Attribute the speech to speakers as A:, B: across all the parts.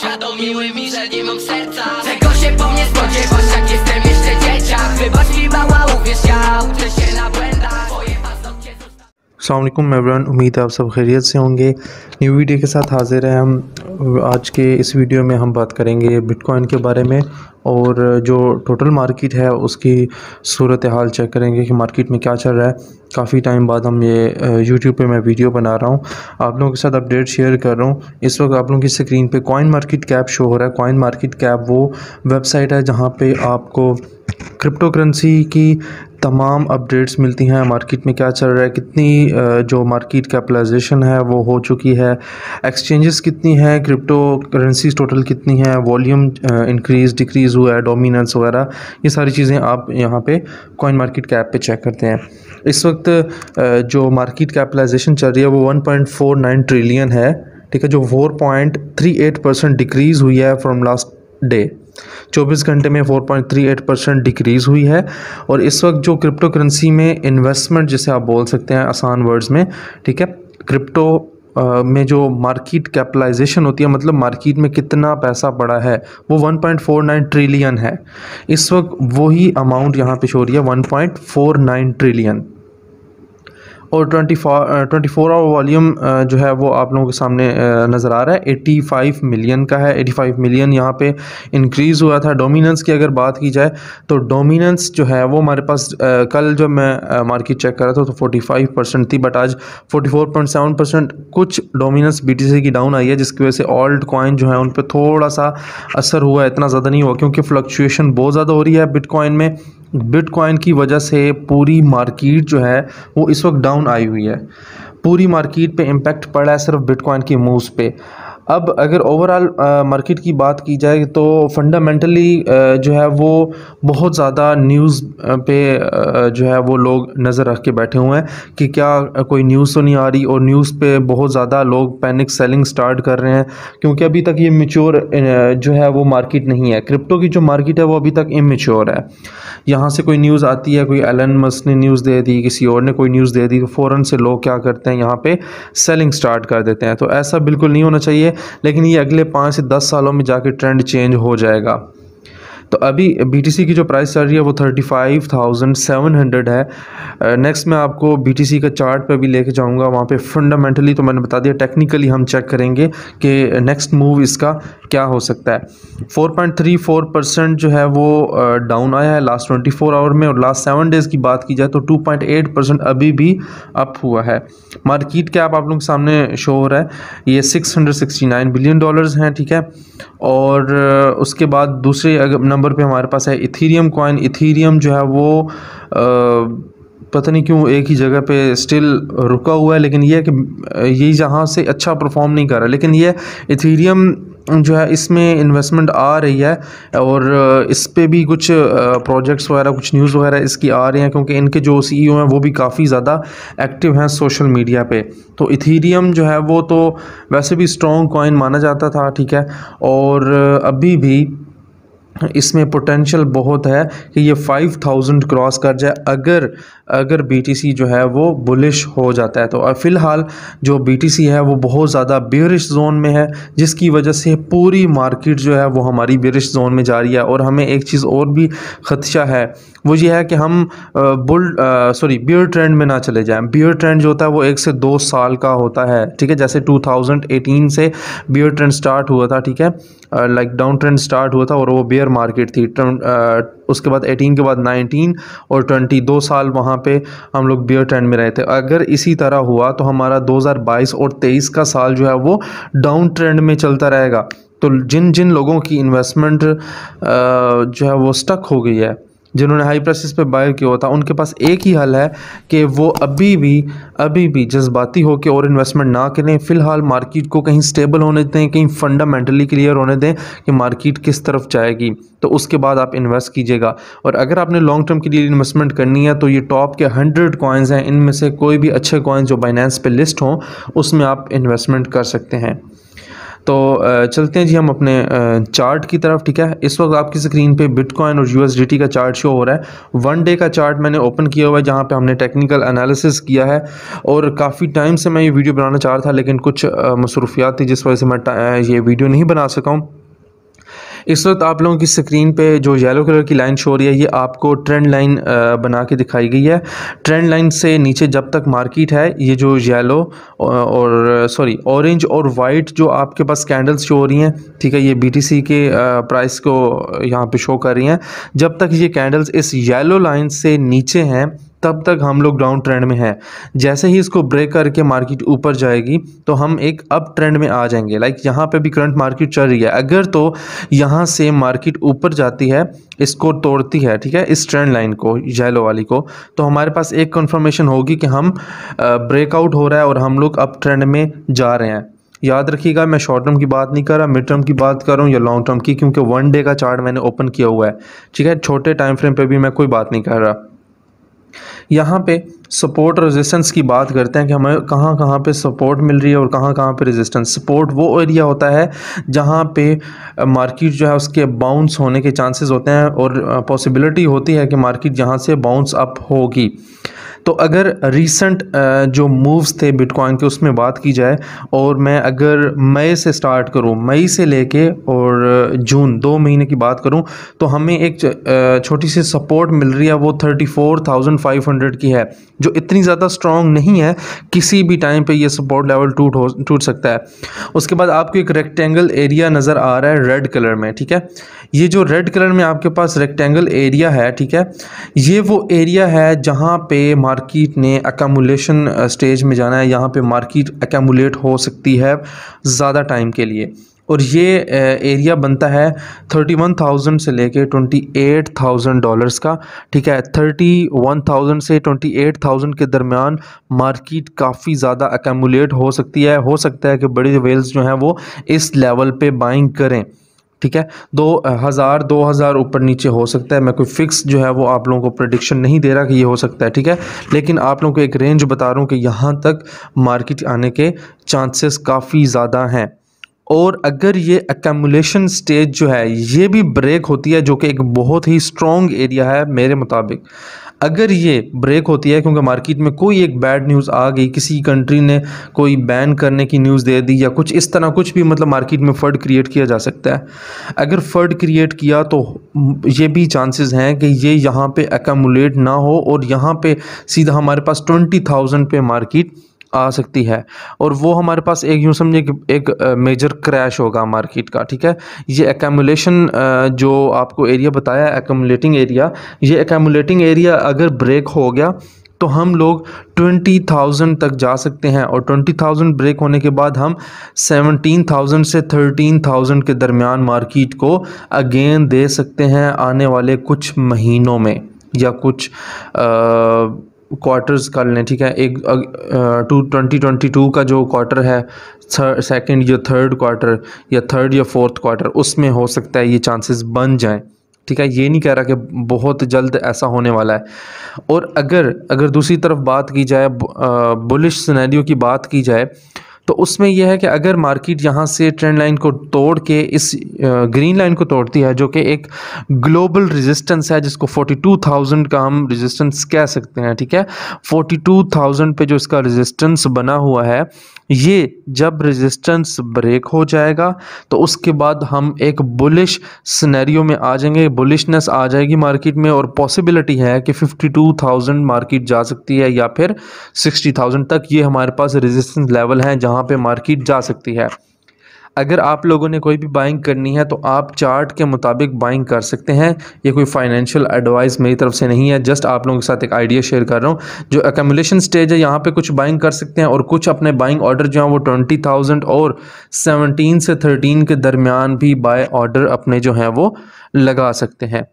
A: świadomiły mi, że nie mam serca अल्लाम मेबरान उम्मीद आप सब खैरियत से होंगे न्यू वीडियो के साथ हाजिर हैं हम आज के इस वीडियो में हम बात करेंगे बिटकॉइन के बारे में और जो टोटल मार्केट है उसकी सूरत हाल चेक करेंगे कि मार्केट में क्या चल रहा है काफ़ी टाइम बाद हम ये यूट्यूब पे मैं वीडियो बना रहा हूँ आप लोगों के साथ अपडेट शेयर कर रहा हूँ इस वक्त आप लोगों की स्क्रीन पर कॉइन मार्केट कैप शो हो रहा है कॉइन मार्केट कैप वो वेबसाइट है जहाँ पर आपको क्रिप्टो करेंसी की तमाम अपडेट्स मिलती हैं मार्केट में क्या चल रहा है कितनी जो मार्केट कैपिटलाइजेशन है वो हो चुकी है एक्सचेंजेस कितनी हैं क्रिप्टो करेंसीज टोटल कितनी हैं वॉल्यूम इंक्रीज़ डिक्रीज़ हुआ है डोमिनेंस वगैरह ये सारी चीज़ें आप यहाँ पे कॉइन मार्केट कैप पे चेक करते हैं इस वक्त जो मार्किट कैपिटलाइजेशन चल रही है वो वन ट्रिलियन है ठीक है जो फोर परसेंट डिक्रीज़ हुई है फ्राम लास्ट डे 24 घंटे में 4.38 परसेंट डिक्रीज़ हुई है और इस वक्त जो क्रिप्टो करेंसी में इन्वेस्टमेंट जिसे आप बोल सकते हैं आसान वर्ड्स में ठीक है क्रिप्टो में जो मार्केट कैपिटलाइजेशन होती है मतलब मार्केट में कितना पैसा पड़ा है वो 1.49 ट्रिलियन है इस वक्त वही अमाउंट यहाँ पे शो रही है 1.49 ट्रिलियन और twenty twenty four hour volume जो है वो आप लोगों के सामने नज़र आ रहा है एटी फाइव मिलियन का है एटी फाइव मिलियन यहाँ पे इंक्रीज़ हुआ था डोमिनेंस की अगर बात की जाए तो डोमिनेंस जो है वो हमारे पास कल जब मैं मार्केट चेक कर रहा था तो 45 फाइव परसेंट थी बट आज forty four point seven percent कुछ डोमिनेंस बी की डाउन आई है जिसकी वजह से ऑल्ड कॉइन जो है उन पर थोड़ा सा असर हुआ इतना ज़्यादा नहीं हुआ क्योंकि फ्लक्चुएशन बहुत ज़्यादा हो रही है बिटकॉइन में बिटकॉइन की वजह से पूरी मार्केट जो है वो इस वक्त डाउन आई हुई है पूरी मार्केट पे इम्पैक्ट पड़ा है सिर्फ बिटकॉइन की मूव्स पे अब अगर ओवरऑल मार्केट की बात की जाए तो फंडामेंटली जो है वो बहुत ज़्यादा न्यूज़ पे जो है वो लोग नज़र रख के बैठे हुए हैं कि क्या कोई न्यूज़ तो नहीं आ रही और न्यूज़ पे बहुत ज़्यादा लोग पैनिक सेलिंग स्टार्ट कर रहे हैं क्योंकि अभी तक ये मेच्योर जो है वो मार्केट नहीं है क्रिप्टो की जो मार्केट है वो अभी तक इमेच्योर है यहाँ से कोई न्यूज़ आती है कोई एलन मस ने न्यूज़ दे दी किसी और ने कोई न्यूज़ दे दी तो फ़ौरन से लोग क्या करते हैं यहाँ पे सेलिंग स्टार्ट कर देते हैं तो ऐसा बिल्कुल नहीं होना चाहिए लेकिन ये अगले पाँच से दस सालों में जाके ट्रेंड चेंज हो जाएगा तो अभी BTC की जो प्राइस चल रही है वो thirty five thousand seven hundred है नेक्स्ट मैं आपको BTC का चार्ट पे भी लेके जाऊंगा वहाँ पे फंडामेंटली तो मैंने बता दिया टेक्निकली हम चेक करेंगे कि नेक्स्ट मूव इसका क्या हो सकता है 4.34 परसेंट जो है वो डाउन आया है लास्ट 24 आवर में और लास्ट सेवन डेज़ की बात की जाए तो 2.8 परसेंट अभी भी अप हुआ है मार्केट कैप आप लोग के सामने शो हो रहा है ये 669 बिलियन डॉलर्स हैं ठीक है और उसके बाद दूसरे नंबर पे हमारे पास है इथीरियम कॉइन इथीरियम जो है वो आ, पता नहीं क्यों एक ही जगह पे स्टिल रुका हुआ है लेकिन ये है कि ये यहाँ से अच्छा परफॉर्म नहीं कर रहा लेकिन ये इथीरियम जो है इसमें इन्वेस्टमेंट आ रही है और इस पर भी कुछ प्रोजेक्ट्स वगैरह कुछ न्यूज़ वगैरह इसकी आ रही हैं क्योंकि इनके जो सी हैं वो भी काफ़ी ज़्यादा एक्टिव हैं सोशल मीडिया पे तो इथीरियम जो है वो तो वैसे भी स्ट्रॉन्ग कॉइन माना जाता था ठीक है और अभी भी इसमें पोटेंशियल बहुत है कि ये 5000 क्रॉस कर जाए अगर अगर बीटीसी जो है वो बुलिश हो जाता है तो फ़िलहाल जो बीटीसी है वो बहुत ज़्यादा बेरिश जोन में है जिसकी वजह से पूरी मार्केट जो है वो हमारी बेरिश जोन में जा रही है और हमें एक चीज़ और भी ख़दशा है वो ये है कि हम बुल सॉरी बियर ट्रेंड में ना चले जाएं बियर ट्रेंड जो होता है वो एक से दो साल का होता है ठीक है जैसे 2018 से बियर ट्रेंड स्टार्ट हुआ था ठीक है लाइक डाउन ट्रेंड स्टार्ट हुआ था और वो बियर मार्केट थी उसके बाद एटीन के बाद नाइनटीन और ट्वेंटी दो साल वहाँ पे हम लोग बियर ट्रेंड में रहे थे अगर इसी तरह हुआ तो हमारा 2022 और 23 का साल जो है वो डाउन ट्रेंड में चलता रहेगा तो जिन जिन लोगों की इन्वेस्टमेंट जो है वो स्टक हो गई है जिन्होंने हाई प्राइसिस पे बायर किया होता उनके पास एक ही हल है कि वो अभी भी अभी भी जज्बाती हो के और इन्वेस्टमेंट ना करें फ़िलहाल मार्केट को कहीं स्टेबल होने दें कहीं फंडामेंटली क्लियर होने दें कि मार्केट किस तरफ जाएगी तो उसके बाद आप इन्वेस्ट कीजिएगा और अगर आपने लॉन्ग टर्म के लिए इन्वेस्टमेंट करनी है तो ये टॉप के हंड्रेड कॉइन्स हैं इनमें से कोई भी अच्छे कॉइन्स जो बाइनेंस पे लिस्ट हों उसमें आप इन्वेस्टमेंट कर सकते हैं तो चलते हैं जी हम अपने चार्ट की तरफ ठीक है इस वक्त आपकी स्क्रीन पे बिटकॉइन और यूएसडीटी का चार्ट शो हो रहा है वन डे का चार्ट मैंने ओपन किया हुआ है जहाँ पे हमने टेक्निकल एनालिसिस किया है और काफ़ी टाइम से मैं ये वीडियो बनाना चाह रहा था लेकिन कुछ मसरूफियात थी जिस वजह से मैं ये वीडियो नहीं बना सका हूँ इस वक्त आप लोगों की स्क्रीन पे जो येलो कलर की लाइन शो हो रही है ये आपको ट्रेंड लाइन बना के दिखाई गई है ट्रेंड लाइन से नीचे जब तक मार्केट है ये जो येलो और सॉरी ऑरेंज और वाइट जो आपके पास कैंडल्स शो हो रही हैं ठीक है ये बी के प्राइस को यहाँ पर शो कर रही हैं जब तक ये कैंडल्स इस येलो लाइन से नीचे हैं तब तक हम लोग डाउन ट्रेंड में हैं जैसे ही इसको ब्रेक करके मार्केट ऊपर जाएगी तो हम एक अप ट्रेंड में आ जाएंगे लाइक यहाँ पे भी करंट मार्केट चल रही है अगर तो यहाँ से मार्केट ऊपर जाती है इसको तोड़ती है ठीक है इस ट्रेंड लाइन को येलो वाली को तो हमारे पास एक कन्फर्मेशन होगी कि हम ब्रेकआउट हो रहा है और हम लोग अप ट्रेंड में जा रहे हैं याद रखिएगा मैं शॉर्ट टर्म की बात नहीं कर रहा मिड टर्म की बात कर रहा हूँ या लॉन्ग टर्म की क्योंकि वन डे का चार्ट मैंने ओपन किया हुआ है ठीक है छोटे टाइम फ्रेम पे भी मैं कोई बात नहीं कर रहा यहाँ पे सपोर्ट और रेजिस्टेंस की बात करते हैं कि हमें कहाँ कहाँ पे सपोर्ट मिल रही है और कहाँ कहाँ पे रेजिस्टेंस सपोर्ट वो एरिया होता है जहाँ पे मार्केट जो है उसके बाउंस होने के चांसेस होते हैं और पॉसिबिलिटी होती है कि मार्केट जहाँ से बाउंस अप होगी तो अगर रिसेंट जो मूव्स थे बिटकॉइन के उसमें बात की जाए और मैं अगर मई से स्टार्ट करूं मई से लेके और जून दो महीने की बात करूं तो हमें एक छोटी सी सपोर्ट मिल रही है वो thirty four thousand five hundred की है जो इतनी ज़्यादा स्ट्रॉन्ग नहीं है किसी भी टाइम पे ये सपोर्ट लेवल टूट हो टूट सकता है उसके बाद आपको एक रेक्टेंगल एरिया नज़र आ रहा है रेड कलर में ठीक है ये जो रेड कलर में आपके पास रेक्टेंगल एरिया है ठीक है ये वो एरिया है जहाँ पे मार्केट ने अकामुलेशन स्टेज में जाना है यहाँ पे मार्केट अकामुलेट हो सकती है ज़्यादा टाइम के लिए और ये एरिया बनता है थर्टी वन थाउजेंड से लेके ट्वेंटी एट थाउजेंड डॉलर्स का ठीक है थर्टी वन थाउजेंड से ट्वेंटी एट थाउजेंड के दरमियान मार्केट काफ़ी ज़्यादा एकमुलेट हो सकती है हो सकता है कि बड़ी वेल्स जो हैं वो इस लेवल पे बाइंग करें ठीक है दो हज़ार दो हज़ार ऊपर नीचे हो सकता है मैं कोई फिक्स जो है वो आप लोगों को प्रडिक्शन नहीं दे रहा कि ये हो सकता है ठीक है लेकिन आप लोगों को एक रेंज बता रहा हूँ कि यहाँ तक मार्केट आने के चांसेस काफ़ी ज़्यादा हैं और अगर ये एकमुलेशन स्टेज जो है ये भी ब्रेक होती है जो कि एक बहुत ही स्ट्रॉन्ग एरिया है मेरे मुताबिक अगर ये ब्रेक होती है क्योंकि मार्केट में कोई एक बैड न्यूज़ आ गई किसी कंट्री ने कोई बैन करने की न्यूज़ दे दी या कुछ इस तरह कुछ भी मतलब मार्केट में फर्ड क्रिएट किया जा सकता है अगर फर्ड क्रिएट किया तो ये भी चांसेस हैं कि ये यहाँ पे एकमुलेट ना हो और यहाँ पे सीधा हमारे पास ट्वेंटी थाउजेंड पे मार्केट आ सकती है और वो हमारे पास एक यूँ समझे कि एक मेजर क्रैश होगा मार्केट का ठीक है ये एकमुलेशन जो आपको एरिया बताया एकमुलेटिंग एरिया ये एकमुलेटिंग एरिया अगर ब्रेक हो गया तो हम लोग 20,000 तक जा सकते हैं और 20,000 ब्रेक होने के बाद हम 17,000 से 13,000 के दरमियान मार्केट को अगेन दे सकते हैं आने वाले कुछ महीनों में या कुछ आ, क्वार्टर्स कर लें ठीक है एक टू ट्वेंटी ट्वेंटी टू का जो क्वार्टर है सेकंड या थर्ड क्वार्टर या थर्ड या फोर्थ क्वार्टर उसमें हो सकता है ये चांसेस बन जाएं ठीक है ये नहीं कह रहा कि बहुत जल्द ऐसा होने वाला है और अगर अगर दूसरी तरफ बात की जाए बुलिश सिनेरियो की बात की जाए तो उसमें यह है कि अगर मार्केट यहाँ से ट्रेंड लाइन को तोड़ के इस ग्रीन लाइन को तोड़ती है जो कि एक ग्लोबल रेजिस्टेंस है जिसको 42,000 का हम रेजिस्टेंस कह सकते हैं ठीक है 42,000 पे जो इसका रेजिस्टेंस बना हुआ है ये जब रेजिस्टेंस ब्रेक हो जाएगा तो उसके बाद हम एक बुलिश सिनेरियो में आ जाएंगे बुलिशनेस आ जाएगी मार्केट में और पॉसिबिलिटी है कि 52,000 मार्केट जा सकती है या फिर 60,000 तक ये हमारे पास रेजिस्टेंस लेवल हैं जहां पे मार्केट जा सकती है अगर आप लोगों ने कोई भी बाइंग करनी है तो आप चार्ट के मुताबिक बाइंग कर सकते हैं ये कोई फाइनेंशियल एडवाइस मेरी तरफ से नहीं है जस्ट आप लोगों के साथ एक आइडिया शेयर कर रहा हूँ जो एकमुलेशन स्टेज है यहाँ पे कुछ बाइंग कर सकते हैं और कुछ अपने बाइंग ऑर्डर जो हैं वो ट्वेंटी थाउजेंड और सेवनटीन से थर्टीन के दरमियान भी बाय ऑर्डर अपने जो हैं वो लगा सकते हैं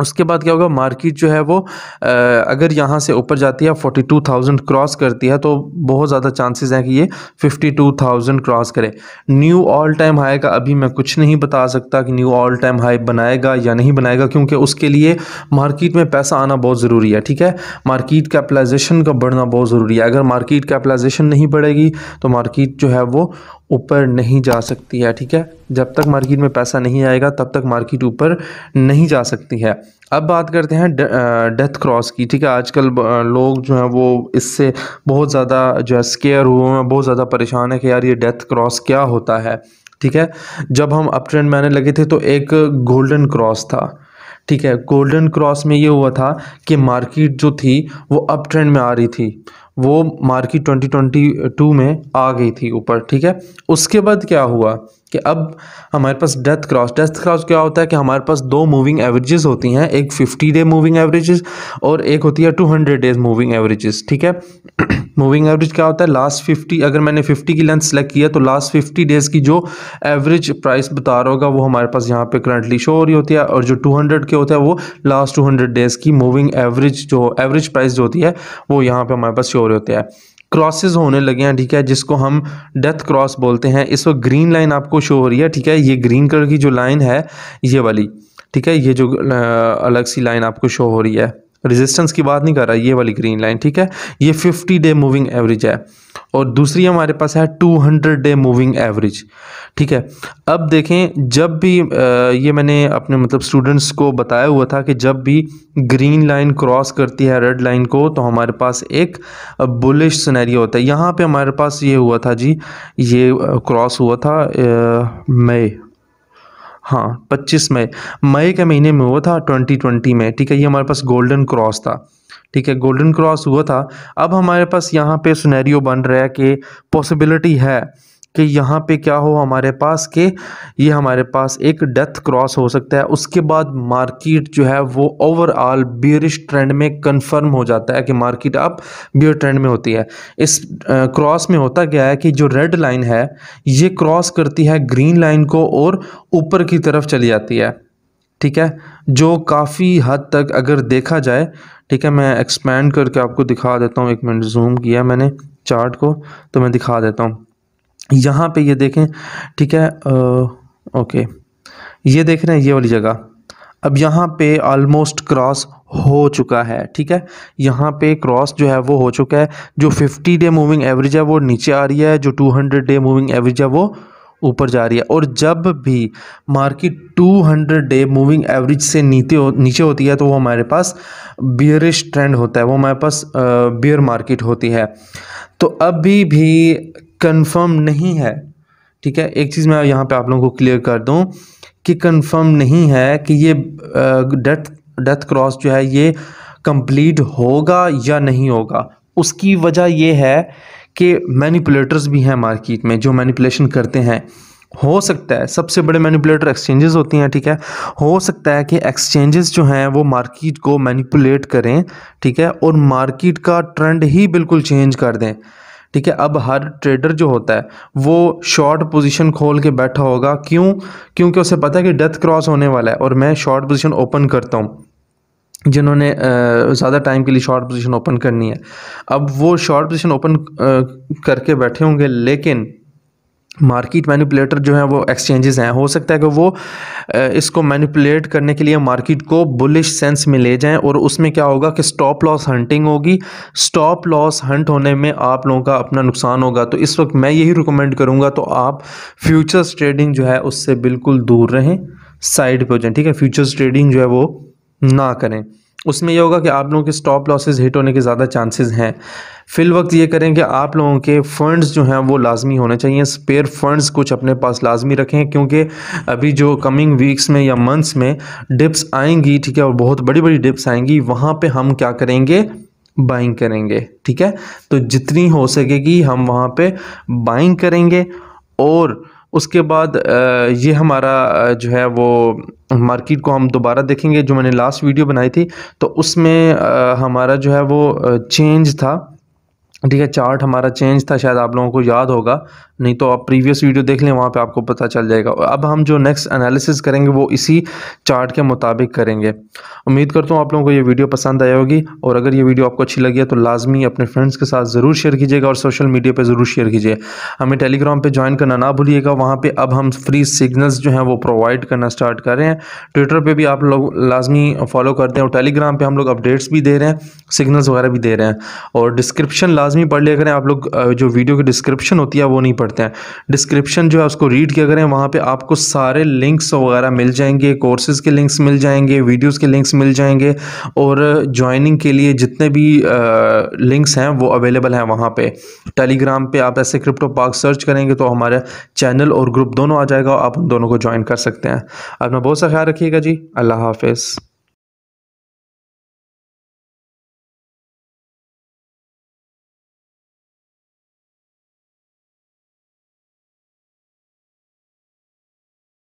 A: उसके बाद क्या होगा मार्केट जो है वो अगर यहाँ से ऊपर जाती है 42,000 क्रॉस करती है तो बहुत ज़्यादा चांसेस हैं कि ये 52,000 क्रॉस करे न्यू ऑल टाइम हाई का अभी मैं कुछ नहीं बता सकता कि न्यू ऑल टाइम हाई बनाएगा या नहीं बनाएगा क्योंकि उसके लिए मार्केट में पैसा आना बहुत ज़रूरी है ठीक है मार्किट कैपलाइजेशन का बढ़ना बहुत ज़रूरी है अगर मार्किट कैपलाइजेशन नहीं बढ़ेगी तो मार्किट जो है वो ऊपर नहीं जा सकती है ठीक है जब तक मार्केट में पैसा नहीं आएगा तब तक मार्केट ऊपर नहीं जा सकती है अब बात करते हैं डेथ क्रॉस की ठीक है आजकल लोग जो हैं वो इससे बहुत ज़्यादा जो है स्केयर हुए हैं बहुत ज़्यादा परेशान है कि यार ये डेथ क्रॉस क्या होता है ठीक है जब हम अप ट्रेंड में आने लगे थे तो एक गोल्डन क्रॉस था ठीक है गोल्डन क्रॉस में ये हुआ था कि मार्केट जो थी वो अप ट्रेंड में आ रही थी वो मार्किट ट्वेंटी ट्वेंटी टू में आ गई थी ऊपर ठीक है उसके बाद क्या हुआ कि अब हमारे पास डेथ क्रॉस डेथ क्रॉस क्या होता है कि हमारे पास दो मूविंग एवरेजेस होती हैं एक 50 डे मूविंग एवरेजेस और एक होती है 200 डेज मूविंग एवरेजेस ठीक है मूविंग एवरेज क्या होता है लास्ट 50 अगर मैंने 50 की लेंथ सेलेक्ट किया तो लास्ट 50 डेज़ की जो एवरेज प्राइस बता रहा होगा वो हमारे पास यहाँ पे करंटली शो हो रही होती है और जो 200 के होते हैं वो लास्ट 200 डेज़ की मूविंग एवरेज जो एवरेज प्राइस जो होती है वो यहाँ पर हमारे पास शो हो रही होती है क्रॉसेस होने लगे हैं ठीक है जिसको हम डेथ क्रॉस बोलते हैं इस वक्त ग्रीन लाइन आपको शो हो रही है ठीक है ये ग्रीन कलर की जो लाइन है ये वाली ठीक है ये जो अलग सी लाइन आपको शो हो रही है रेजिस्टेंस की बात नहीं कर रहा ये वाली ग्रीन लाइन ठीक है ये 50 डे मूविंग एवरेज है और दूसरी हमारे पास है 200 डे मूविंग एवरेज ठीक है अब देखें जब भी ये मैंने अपने मतलब स्टूडेंट्स को बताया हुआ था कि जब भी ग्रीन लाइन क्रॉस करती है रेड लाइन को तो हमारे पास एक बुलिश सिनेरियो होता है यहाँ पे हमारे पास ये हुआ था जी ये क्रॉस हुआ था मई हाँ 25 मई मई के महीने में हुआ था 2020 में ठीक है ये हमारे पास गोल्डन क्रॉस था ठीक है गोल्डन क्रॉस हुआ था अब हमारे पास यहाँ पे सुनैरियो बन रहा है कि पॉसिबिलिटी है कि यहाँ पे क्या हो हमारे पास के ये हमारे पास एक डेथ क्रॉस हो सकता है उसके बाद मार्केट जो है वो ओवरऑल बियरिश ट्रेंड में कंफर्म हो जाता है कि मार्केट अब बियर ट्रेंड में होती है इस क्रॉस में होता क्या है कि जो रेड लाइन है ये क्रॉस करती है ग्रीन लाइन को और ऊपर की तरफ चली जाती है ठीक है जो काफ़ी हद तक अगर देखा जाए ठीक है मैं एक्सपेंड करके आपको दिखा देता हूँ एक मिनट जूम किया मैंने चार्ट को तो मैं दिखा देता हूँ यहाँ पे ये देखें ठीक है आ, ओके ये देख रहे हैं ये वाली जगह अब यहाँ पे ऑलमोस्ट क्रॉस हो चुका है ठीक है यहाँ पे क्रॉस जो है वो हो चुका है जो 50 डे मूविंग एवरेज है वो नीचे आ रही है जो 200 डे मूविंग एवरेज है वो ऊपर जा रही है और जब भी मार्केट 200 डे मूविंग एवरेज से नीचे नीचे होती है तो वो हमारे पास बियरिश ट्रेंड होता है वो हमारे पास बियर मार्केट होती है तो अभी भी कंफर्म नहीं है ठीक है एक चीज़ मैं यहाँ पे आप लोगों को क्लियर कर दूँ कि कंफर्म नहीं है कि ये डेथ डेथ क्रॉस जो है ये कंप्लीट होगा या नहीं होगा उसकी वजह यह है के मैनिपुलेटर्स भी हैं मार्केट में जो मैनिपुलेशन करते हैं हो सकता है सबसे बड़े मैनिपुलेटर एक्सचेंजेस होती हैं ठीक है हो सकता है कि एक्सचेंजेस जो हैं वो मार्केट को मैनिपुलेट करें ठीक है और मार्केट का ट्रेंड ही बिल्कुल चेंज कर दें ठीक है अब हर ट्रेडर जो होता है वो शॉर्ट पोजीशन खोल के बैठा होगा क्यों क्योंकि उसे पता है कि डेथ क्रॉस होने वाला है और मैं शॉर्ट पोजीशन ओपन करता हूँ जिन्होंने ज़्यादा टाइम के लिए शॉर्ट पोजीशन ओपन करनी है अब वो शॉर्ट पोजीशन ओपन करके बैठे होंगे लेकिन मार्केट मैनिपुलेटर जो है वो एक्सचेंजेस हैं हो सकता है कि वो इसको मैनिपुलेट करने के लिए मार्केट को बुलिश सेंस में ले जाएं और उसमें क्या होगा कि स्टॉप लॉस हंटिंग होगी स्टॉप लॉस हंट होने में आप लोगों का अपना नुकसान होगा तो इस वक्त मैं यही रिकमेंड करूँगा तो आप फ्यूचर्स ट्रेडिंग जो है उससे बिल्कुल दूर रहें साइड पर जाएँ ठीक है फ्यूचर्स ट्रेडिंग जो है वो ना करें उसमें यह होगा कि आप लोगों के स्टॉप लॉसेज हिट होने के ज़्यादा चांसेस हैं फिल वक्त ये करें कि आप लोगों के फ़ंड्स जो हैं वो लाजमी होने चाहिए स्पेयर फंड्स कुछ अपने पास लाजमी रखें क्योंकि अभी जो कमिंग वीक्स में या मंथ्स में डिप्स आएंगी ठीक है और बहुत बड़ी बड़ी डिप्स आएंगी वहाँ पर हम क्या करेंगे बाइंग करेंगे ठीक है तो जितनी हो सकेगी हम वहाँ पर बाइंग करेंगे और उसके बाद ये हमारा जो है वो मार्केट को हम दोबारा देखेंगे जो मैंने लास्ट वीडियो बनाई थी तो उसमें हमारा जो है वो चेंज था ठीक है चार्ट हमारा चेंज था शायद आप लोगों को याद होगा नहीं तो आप प्रीवियस वीडियो देख लें वहाँ पे आपको पता चल जाएगा अब हम जो नेक्स्ट एनालिसिस करेंगे वो इसी चार्ट के मुताबिक करेंगे उम्मीद करता हूँ आप लोगों को ये वीडियो पसंद आई होगी और अगर ये वीडियो आपको अच्छी लगी है तो लाजमी अपने फ्रेंड्स के साथ ज़रूर शेयर कीजिएगा और सोशल मीडिया पर ज़रूर शेयर कीजिए हमें टेलीग्राम पर ज्वाइन करना ना भूलिएगा वहाँ पर अब हम फ्री सिग्नल्स जो हैं वो प्रोवाइड करना स्टार्ट कर रहे हैं ट्विटर पर भी आप लोग लाजमी फॉलो करते हैं और टेलीग्राम पर हम लोग अपडेट्स भी दे रहे हैं सिग्नल्स वगैरह भी दे रहे हैं और डिस्क्रिप्शन लाजमी लाजमी पढ़ लिया करें आप लोग जो वीडियो की डिस्क्रिप्शन होती है वो नहीं पढ़ते हैं डिस्क्रिप्शन जो है उसको रीड किया करें वहाँ पे आपको सारे लिंक्स वगैरह मिल जाएंगे कोर्सेज़ के लिंक्स मिल जाएंगे वीडियोज़ के लिंक्स मिल जाएंगे और ज्वाइनिंग के लिए जितने भी लिंक्स हैं वो अवेलेबल हैं वहाँ पर टेलीग्राम पर आप ऐसे क्रिप्टो पार्क सर्च करेंगे तो हमारा चैनल और ग्रुप दोनों आ जाएगा आप उन दोनों को ज्वाइन कर सकते हैं अपना बहुत सा ख्याल रखिएगा जी अल्लाह हाफिज़